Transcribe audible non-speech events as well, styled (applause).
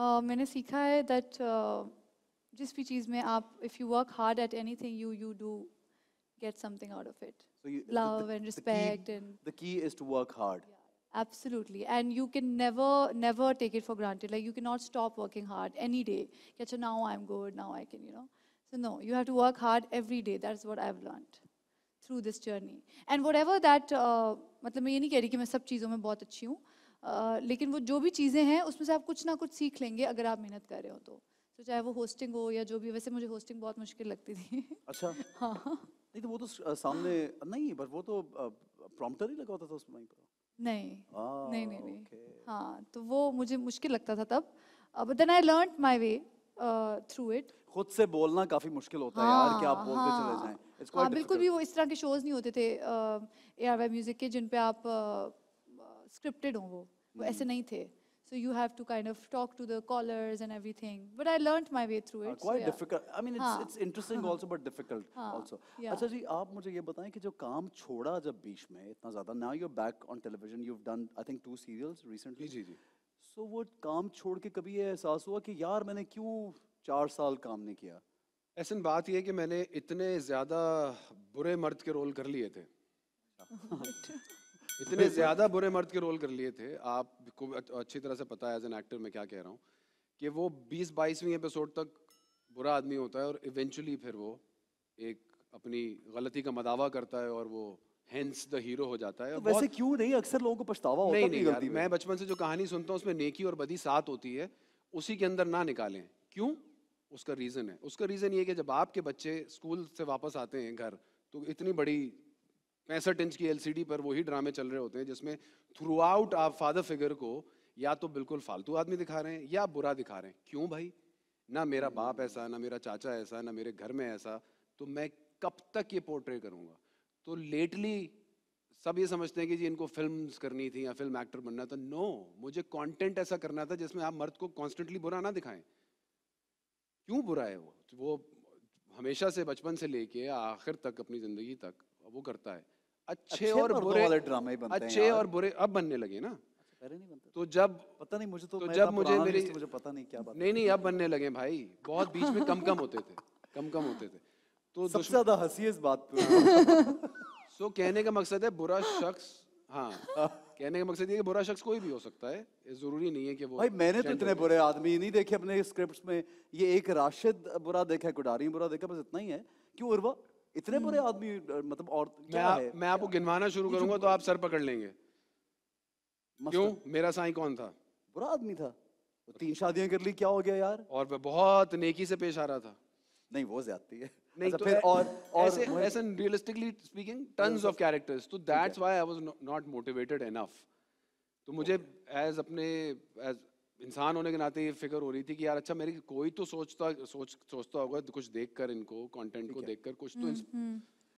Uh, मैंने सीखा है दैट uh, जिस भी चीज़ में आप if you work hard at anything you you do get something out of it love and respect and the key is to work hard absolutely and you can never never take it for granted like you cannot stop working hard any day catch now i'm good now i can you know so no you have to work hard every day that's what i've learned through this journey and whatever that uh, मतलब मैं ये नहीं कह रही कि मैं सब चीज़ों में बहुत अच्छी हूँ लेकिन वो जो भी चीज़ें हैं उसमें से आप कुछ ना कुछ सीख लेंगे अगर आप मेहनत कर रहे हो तो तो चाहे वो होस्टिंग हो या जो भी वैसे मुझे होस्टिंग बहुत मुश्किल लगती थी अच्छा (laughs) हाँ नहीं तो वो तो सामने नहीं बट वो तो प्रॉम्प्टर ही लगा होता था उस माइक पर नहीं आ, नहीं नहीं नहीं हाँ तो वो मुझे मुश्किल लगता था तब but then I learn my way through it खुद से बोलना काफी मुश्किल होता हाँ, है यार हाँ, कि आप बोलते हाँ, चले जाएं हाँ, बिल्कुल भी वो इस तरह के शोज नहीं होते थे ए म्यूजिक के जिन पे आप स्क्रिप्टेड हों वो वो ऐसे नहीं थे so you have to kind of talk to the callers and everything but i learnt my way through it uh, quite so, yeah. difficult i mean it's हाँ. it's interesting also but difficult हाँ. also yeah. अच्छा जी आप मुझे ये बताएं कि जो काम छोड़ा जब बीच में इतना ज्यादा now you're back on television you've done i think two serials recently ji ji so वो काम छोड़ के कभी ये एहसास हुआ कि यार मैंने क्यों चार साल काम नहीं किया ऐसा बात ये है कि मैंने इतने ज्यादा बुरे मर्द के रोल कर लिए थे इतने ज्यादा बुरे मर्द के रोल कर लिए थे आप को अच्छी तरह से पता है एज एन एक्टर मैं क्या कह रहा हूँ कि वो 20 बाईसवीं एपिसोड तक बुरा आदमी होता है और इवेंचुअली फिर वो एक अपनी गलती का मदावा करता है और वो हेंस द हीरो हो जाता है तो वैसे क्यों नहीं अक्सर लोगों को पछतावा होता नहीं, नहीं नहीं गलती मैं बचपन से जो कहानी सुनता हूँ उसमें नेकी और बदी साथ होती है उसी के अंदर ना निकालें क्यों उसका रीज़न है उसका रीज़न ये कि जब आपके बच्चे स्कूल से वापस आते हैं घर तो इतनी बड़ी पैंसठ इंच की एलसीडी पर वही ड्रामे चल रहे होते हैं जिसमें थ्रू आउट आप फादर फिगर को या तो बिल्कुल फालतू आदमी दिखा रहे हैं या बुरा दिखा रहे हैं क्यों भाई ना मेरा बाप ऐसा ना मेरा चाचा ऐसा ना मेरे घर में ऐसा तो मैं कब तक ये पोर्ट्रे करूँगा तो लेटली सब ये समझते हैं कि जी इनको फिल्म करनी थी या फिल्म एक्टर बनना था नो मुझे कॉन्टेंट ऐसा करना था जिसमें आप मर्द को कॉन्स्टेंटली बुरा ना दिखाएं क्यों बुरा है वो तो वो हमेशा से बचपन से लेके आखिर तक अपनी ज़िंदगी तक वो करता है अच्छे और बुरे वाले ड्रामे बनते अच्छे और बुरे अब बनने लगे ना तो जब पता नहीं मुझे तो, तो जब मुझे मेरी तो मुझे पता नहीं क्या बात नहीं नहीं अब बनने लगे भाई बहुत बीच में कम कम होते थे कम कम होते थे तो सबसे ज्यादा हंसी इस बात पे सो कहने का मकसद है बुरा शख्स हाँ कहने का मकसद ये कि बुरा शख्स कोई भी हो सकता है ये जरूरी नहीं है कि वो भाई मैंने तो इतने बुरे आदमी नहीं देखे अपने स्क्रिप्ट्स में ये एक राशिद बुरा देखा है कुडारी बुरा देखा बस इतना ही है क्यों उर्वा इतने हम्म। बुरे आदमी मतलब और मैं, आ, मैं आपको गिनवाना शुरू करूंगा तो आप सर पकड़ लेंगे क्यों मेरा साई कौन था बुरा आदमी था तीन शादियां कर ली क्या हो गया यार और वह बहुत नेकी से पेश आ रहा था नहीं वो ज्यादा है नहीं अच्छा, तो फिर और और ऐसे ऐसे realistically speaking tons of characters तो that's why I was not motivated enough तो मुझे एज अपने एज इंसान होने के नाते ये फिक्र हो रही थी कि यार अच्छा मेरी कोई तो सोचता सोच सोचता होगा कुछ देख कर इनको कंटेंट को देखकर कुछ तो हम्म, हम्म।